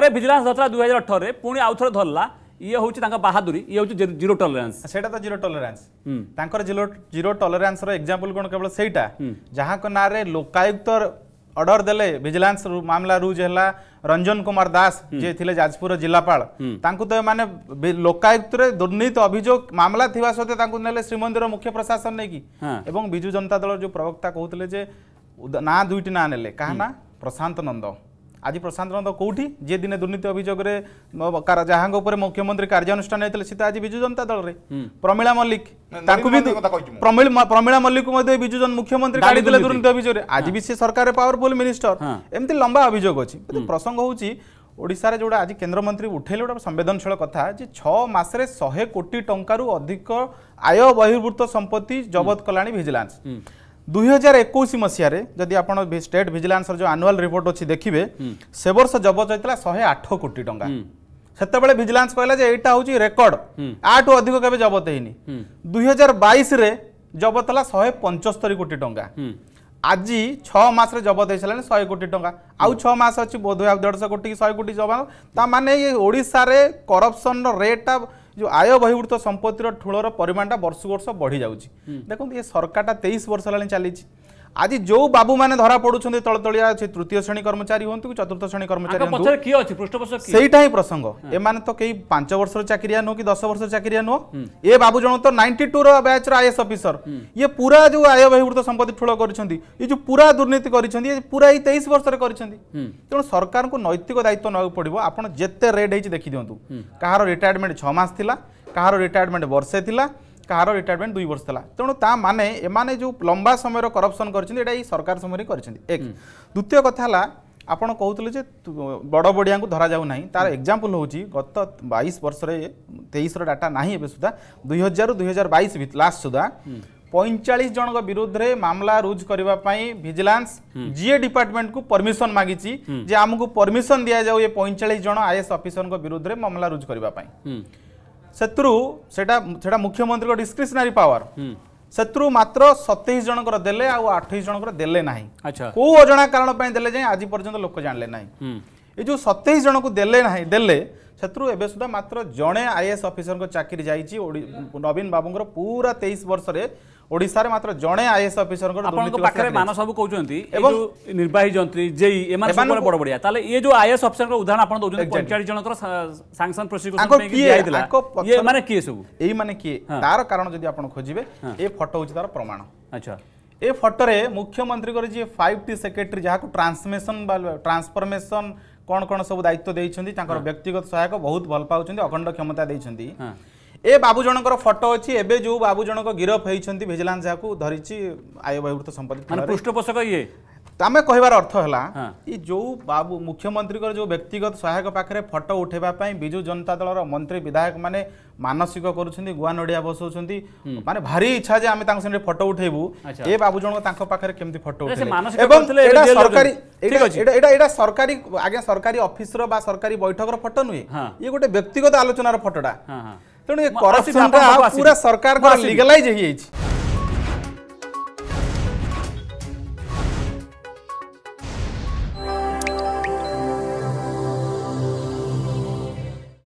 थे भिजिलान्स धरला हजार अठर में पुणी आउ थे धरला ये हूँ बाहादुरी ये हूँ जीरो टलरेन्स से zero tolerance zero zero tolerance example कौन केवल से जहाँ लोकायुक्त अर्डर दे भिजिलान्स मामला रुज है रंजन कुमार दास जे थे जाजपुर जिलापा तो मैंने लोकायुक्त दुर्नीत अभोग मामला थी सत्वे ना श्रीमंदिर मुख्य प्रशासन नहीं कि हाँ। विजु जनता दल जो प्रवक्ता कहते ना दुईट ना ने कहना प्रशांत नंद ଆଜି ପ୍ରଶାନ୍ତ ନନ୍ଦ କେଉଁଠି ଯିଏ ଦିନେ ଦୁର୍ନୀତି ଅଭିଯୋଗରେ ଯାହାଙ୍କ ଉପରେ ମୁଖ୍ୟମନ୍ତ୍ରୀ କାର୍ଯ୍ୟାନୁଷ୍ଠାନ ହେଇଥିଲେ ସେ ତ ଆଜି ବିଜୁ ଜନତା ଦଳରେ ପ୍ରମିଳା ମଲ୍ଲିକ ତାଙ୍କୁ ବି ପ୍ରମିଳା ମଲ୍ଲିକକୁ ମଧ୍ୟ ବିଜୁ ଜନ ମୁଖ୍ୟମନ୍ତ୍ରୀ କାଢ଼ିଥିଲେ ଦୁର୍ନୀତି ଅଭିଯୋଗରେ ଆଜି ବି ସେ ସରକାର ପାୱାରଫୁଲ ମିନିଷ୍ଟର ଏମିତି ଲମ୍ବା ଅଭିଯୋଗ ଅଛି ପ୍ରସଙ୍ଗ ହେଉଛି ଓଡ଼ିଶାରେ ଯେଉଁଟା ଆଜି କେନ୍ଦ୍ରମନ୍ତ୍ରୀ ଉଠେଇଲେ ଗୋଟେ ସମ୍ବେଦନଶୀଳ କଥା ଯେ ଛଅ ମାସରେ ଶହେ କୋଟି ଟଙ୍କାରୁ ଅଧିକ ଆୟ ବହିର୍ଭୂତ ସମ୍ପତ୍ତି ଜବତ କଲାଣି ଭିଜିଲାନ୍ସ দুই হাজার একুশ মশায় যদি আপনার স্টেট ভিজিলান্সর যে আনুয়াল রিপোর্ট অছি দেখবে সে বর্ষ জবত হয়েছিল শহে আঠ কোটি টঙ্কা সেতবে ভিজিলান্স কহিলা যে এইটা হচ্ছে রেকর্ড আঠু অধিক কেবে জবত হয়নি দুই হাজার বাইশে জবত হল শহে পঞ্চস্তরি কোটি টঙ্কা আজি ছ মাসে জবত হয়ে সারা শহে কোটি টঙ্কা আউ ছ মাস অছি বোধ হয় দেড়শো কোটি কি শহে কোটি জমা তা মানে ওড়শার করপশন রেটটা ଯେଉଁ ଆୟ ବହିଭୂତ ସମ୍ପତ୍ତିର ଠୁଳର ପରିମାଣଟା ବର୍ଷକୁ ବର୍ଷ ବଢ଼ିଯାଉଛି ଦେଖନ୍ତୁ ଏ ସରକାରଟା ତେଇଶ ବର୍ଷ ହେଲାଣି ଚାଲିଛି আজি যে বাবু মানে ধরা পড়ুছেন তলতলিয়া সে তৃতীয় শ্রেণী কর্মচারী হুম কি চতুর্থ শ্রেণী কর্মচারী সেইটা হি প্রসঙ্গ এমানে তো কেই পাঁচ বর্ষর চাকরিয়া নুহ কি দশ বর্ষর চাকরিয়া নুহ এ বাবু জন তো ninety two batch IAS officer ইয়ে পুরা যে আয় বহির্ভূত সম্পত্তি ঠুল করছেন এই যে পুরা দুর্নীতি করছেন পুরা এই তেইশ বর্ষের করছেন তেমন সরকার নৈতিক দায়িত্ব নেওয়া পড়ব আপনার যেতে রেড হয়েছে দেখি দিও কাহার রিটায়ারমেন্ট ছ মাস লা কাহার রিটায়ারমেন্ট বর্ষে লা କାହାର ରିଟାୟାରମେଣ୍ଟ ଦୁଇ ବର୍ଷ ଥିଲା ତେଣୁ ତା ମାନେ ଏମାନେ ଯେଉଁ ଲମ୍ବା ସମୟର କରପ୍ସନ୍ କରିଛନ୍ତି ଏଇଟା ଏଇ ସରକାର ସମୟରେ କରିଛନ୍ତି ଏକ ଦ୍ୱିତୀୟ କଥା ହେଲା ଆପଣ କହୁଥିଲେ ଯେ ବଡ଼ ବଡ଼ିଆଙ୍କୁ ଧରାଯାଉ ନାହିଁ ତାର ଏକ୍ଜାମ୍ପଲ୍ ହେଉଛି ଗତ ବାଇଶ ବର୍ଷରେ ତେଇଶର ଡାଟା ନାହିଁ ଏବେ ସୁଦ୍ଧା ଦୁଇ ହଜାରରୁ ଦୁଇ ହଜାର ବାଇଶ ଲାଷ୍ଟ ସୁଦ୍ଧା ପଇଁଚାଳିଶ ଜଣଙ୍କ ବିରୋଧରେ ମାମଲା ରୁଜୁ କରିବା ପାଇଁ ଭିଜିଲାନ୍ସ ଜିଏ ଡିପାର୍ଟମେଣ୍ଟକୁ ପରମିସନ୍ ମାଗିଛି ଯେ ଆମକୁ ପରମିସନ୍ ଦିଆଯାଉ ଏ ପଇଁଚାଳିଶ ଜଣ ଆଇଏଏସ୍ ଅଫିସରଙ୍କ ବିରୋଧରେ ମାମଲା ରୁଜୁ କରିବା ପାଇଁ ସେଥିରୁ ସେଟା ସେଟା ମୁଖ୍ୟମନ୍ତ୍ରୀଙ୍କ ଡିସ୍କ୍ରିସନାରୀ ପାୱାର ସେଥିରୁ ମାତ୍ର ସତେଇଶ ଜଣଙ୍କର ଦେଲେ ଆଉ ଅଠେଇଶ ଜଣଙ୍କର ଦେଲେ ନାହିଁ କୋଉ ଅଜଣା କାରଣ ପାଇଁ ଦେଲେ ଯାଇ ଆଜି ପର୍ଯ୍ୟନ୍ତ ଲୋକ ଜାଣିଲେ ନାହିଁ ଏ ଯେଉଁ ସତେଇଶ ଜଣଙ୍କୁ ଦେଲେ ନାହିଁ ଦେଲେ ସେଥିରୁ ଏବେ ସୁଦ୍ଧା ମାତ୍ର ଜଣେ ଆଇଏଏସ୍ ଅଫିସରଙ୍କ ଚାକିରି ଯାଇଛି ନବୀନ ବାବୁଙ୍କର ପୁରା ତେଇଶ ବର୍ଷରେ ଓଡ଼ିଶାରେ ମାତ୍ର ଜଣେ ଆଇଏଏସ୍ ଅଫିସରଙ୍କର ଆପଣଙ୍କ ପାଖରେ ମାନ ସବୁ କହୁଛନ୍ତି ଏବଂ ନିର୍ବାହୀ ଯନ୍ତ୍ରୀ ଜେଇ ଏମାନେ ସବୁବେଳେ ବଡ଼ ବଢ଼ିଆ ତାହେଲେ ଏ ଯେଉଁ ଆଇଏଏସ୍ ଅଫିସରଙ୍କ ଉଦାହରଣ ଆପଣ ଦେଉଛନ୍ତି ପଇଁଚାଳିଶ ଜଣଙ୍କର ସାଙ୍ଗସନ୍ ପ୍ରୋସିକ୍ୟୁସନ୍ ମାନେ କିଏ ସବୁ ଏଇମାନେ କିଏ ତାର କାରଣ ଯଦି ଆପଣ ଖୋଜିବେ ଏ ଫଟୋ ହେଉଛି ତାର ପ୍ରମାଣ ଆଚ୍ছা ଏ ଫଟୋରେ ମୁଖ୍ୟମନ୍ତ୍ରୀଙ୍କର ଯିଏ ଫାଇଭ୍ ଟି ସେକ୍ରେଟେରୀ ଯାହାକୁ ଟ୍ରାନ୍ସମିଶନ ବା ଟ୍ରାନ୍ସଫର୍ମେସନ୍ କ'ଣ କ'ଣ ସବୁ ଦାୟିତ୍ୱ ଦେଇଛନ୍ତି ତାଙ୍କର ବ୍ୟକ୍ତିଗତ ସହାୟକ ବହୁତ ଭଲ ପାଉଛନ୍ତି ଅଖଣ୍ଡ କ୍ଷମତା ଦେଇଛନ୍ତି ଏ ବାବୁ ଜଣଙ୍କର ଫଟୋ ଅଛି ଏବେ ଯେଉଁ ବାବୁ ଜଣଙ୍କ ଗିରଫ ହେଇଛନ୍ତି ଭିଜିଲାନ୍ସ ଯାହାକୁ ଧରିଛି ଆୟବହିଭୂତ ସମ୍ପତ୍ତି ପୃଷ୍ଠପୋଷକ ଇଏ ଆମେ କହିବାର ଅର୍ଥ ହେଲା ଏ ଯେଉଁ ବାବୁ ମୁଖ୍ୟମନ୍ତ୍ରୀଙ୍କର ଯେଉଁ ବ୍ୟକ୍ତିଗତ ସହାୟକ ପାଖରେ ଫଟୋ ଉଠାଇବା ପାଇଁ ବିଜୁ ଜନତା ଦଳର ମନ୍ତ୍ରୀ ବିଧାୟକମାନେ ମାନସିକ କରୁଛନ୍ତି ଗୁଆ ନଡ଼ିଆ ବସାଉଛନ୍ତି ମାନେ ଭାରି ଇଚ୍ଛା ଯେ ଆମେ ତାଙ୍କ ସାଙ୍ଗରେ ଫଟୋ ଉଠାଇବୁ ଏ ବାବୁ ଜଣଙ୍କ ତାଙ୍କ ପାଖରେ କେମିତି ଫଟୋ ଉଠାଇବେ ଏବଂ ଏଇଟା ସରକାରୀ सरकारी अफिस सरकारी बैठक रोटो नुहे ये गोटे व्यक्तिगत आलोचनार फटोटा तेनाली सरकार